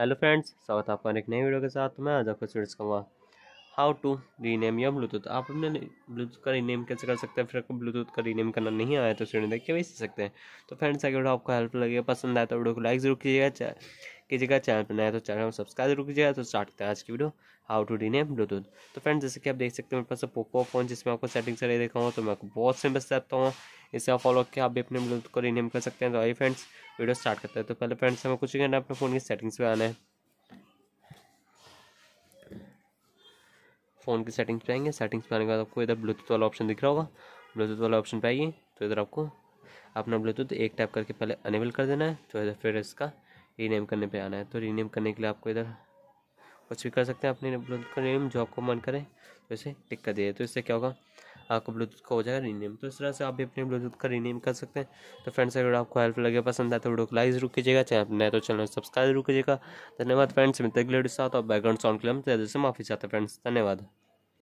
hello friends स्वागत है आपका एक नई वीडियो के साथ तो मैं आज आपको स्टूडेंट्स कहूँगा how to rename your Bluetooth आप अपने ब्लूटूथ का रीनेम कैसे कर सकते हैं फिर आपको ब्लूटूथ का रीनेम करना नहीं आया तो देख देखिए वही सीख सकते हैं तो फ्रेंड्स अगर आपको हेल्प लगेगा पसंद आया तो वीडियो को लाइक जरूर कीजिएगा कीजिएगा चैनल पर नया तो चैनल को सब्सक्राइब जरूर कीजिएगा तो स्टार्ट करते हैं आज की video how to rename Bluetooth तो फ्रेंड्स जैसे कि आप देख सकते हैं मेरे पास पोको फोन जिसमें आपको सेटिंग से देखा हूँ तो मैं आपको बहुत सिंपल बताता हूँ इसे आप फॉलो करके आप भी अपने ब्लूटूथ को रीनेम कर सकते हैं तो आई फ्रेंड्स वीडियो स्टार्ट करते हैं तो पहले फ्रेंड्स हमें कुछ करना अपने फ़ोन की सेटिंग्स पे आना है फ़ोन की सेटिंग्स पे आएंगे सेटिंग्स पे आने के बाद आपको इधर ब्लूटूथ वाला ऑप्शन दिख रहा होगा ब्लूटूथ वाला ऑप्शन पे आइए तो इधर आपको अपना ब्लूटूथ एक टैप करके पहले अनेबल कर देना है तो इधर फिर इसका रीनेम करने पर आना है तो रीनेम करने के लिए आपको इधर कुछ भी कर सकते हैं अपने ब्लूटूथ का रीनेम जो आपको मन करे तो इसे टिक कर दिया तो इससे क्या होगा आपको ब्लूटूथ का हो जाएगा रीनेम तो इस तरह से आप भी अपने ब्लूटूथ का रीनेम कर सकते हैं तो फ्रेंड्स अगर आपको हेल्प लगे पसंद आए तो वीडियो को लाइक जरूर कीजिएगा चैनल नए तो चैनल सब्सक्राइब जरूर कीजिएगा धन्यवाद फ्रेंड्स मिलते लिए साथ और बैकग्राउंड साउंड के लिए हम तो माफी चाहते हैं फ्रेंड्स धन्यवाद